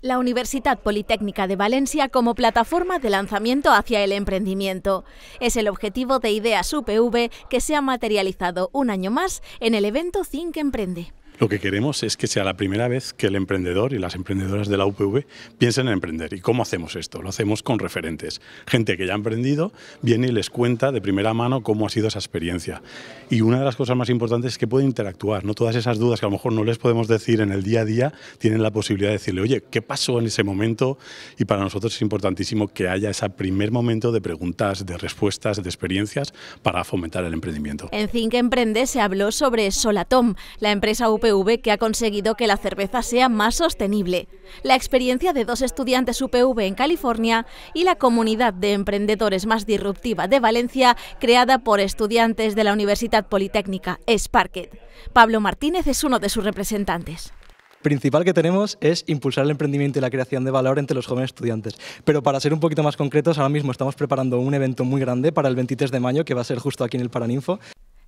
la Universidad Politécnica de Valencia como plataforma de lanzamiento hacia el emprendimiento. Es el objetivo de Ideas UPV que se ha materializado un año más en el evento Think Emprende. Lo que queremos es que sea la primera vez que el emprendedor y las emprendedoras de la UPV piensen en emprender. ¿Y cómo hacemos esto? Lo hacemos con referentes. Gente que ya ha emprendido viene y les cuenta de primera mano cómo ha sido esa experiencia. Y una de las cosas más importantes es que pueden interactuar. No todas esas dudas que a lo mejor no les podemos decir en el día a día, tienen la posibilidad de decirle, oye, ¿qué pasó en ese momento? Y para nosotros es importantísimo que haya ese primer momento de preguntas, de respuestas, de experiencias para fomentar el emprendimiento. En Think Emprende se habló sobre Solatom, la empresa UPV que ha conseguido que la cerveza sea más sostenible. La experiencia de dos estudiantes UPV en California y la comunidad de emprendedores más disruptiva de Valencia creada por estudiantes de la Universidad Politécnica, Sparket. Pablo Martínez es uno de sus representantes principal que tenemos es impulsar el emprendimiento y la creación de valor entre los jóvenes estudiantes. Pero para ser un poquito más concretos, ahora mismo estamos preparando un evento muy grande para el 23 de mayo, que va a ser justo aquí en el Paraninfo.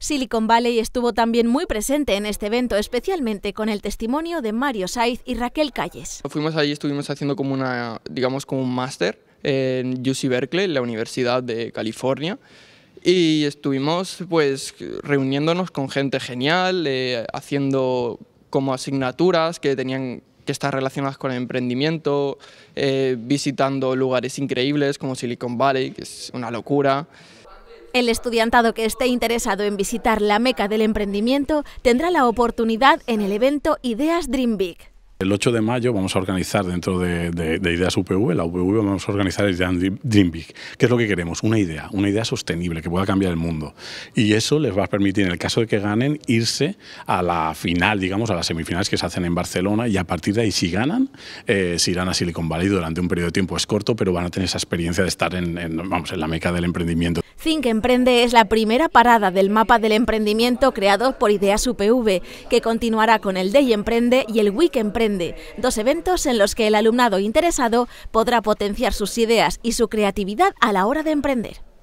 Silicon Valley estuvo también muy presente en este evento, especialmente con el testimonio de Mario Saiz y Raquel Calles. Fuimos allí, estuvimos haciendo como una, digamos, como un máster en UC Berkeley, la Universidad de California, y estuvimos pues reuniéndonos con gente genial, eh, haciendo como asignaturas que tenían que estar relacionadas con el emprendimiento, eh, visitando lugares increíbles como Silicon Valley, que es una locura. El estudiantado que esté interesado en visitar la meca del emprendimiento tendrá la oportunidad en el evento Ideas Dream Big. El 8 de mayo vamos a organizar dentro de, Ideas UPV, la UPV vamos a organizar el Dream Big. ¿Qué es lo que queremos? Una idea, una idea sostenible que pueda cambiar el mundo. Y eso les va a permitir, en el caso de que ganen, irse a la final, digamos, a las semifinales que se hacen en Barcelona y a partir de ahí, si ganan, eh, si irán a Silicon Valley durante un periodo de tiempo. Es corto, pero van a tener esa experiencia de estar en, vamos, en la meca del emprendimiento. Think Emprende es la primera parada del mapa del emprendimiento creado por Ideas UPV, que continuará con el Day Emprende y el Week Emprende dos eventos en los que el alumnado interesado podrá potenciar sus ideas y su creatividad a la hora de emprender.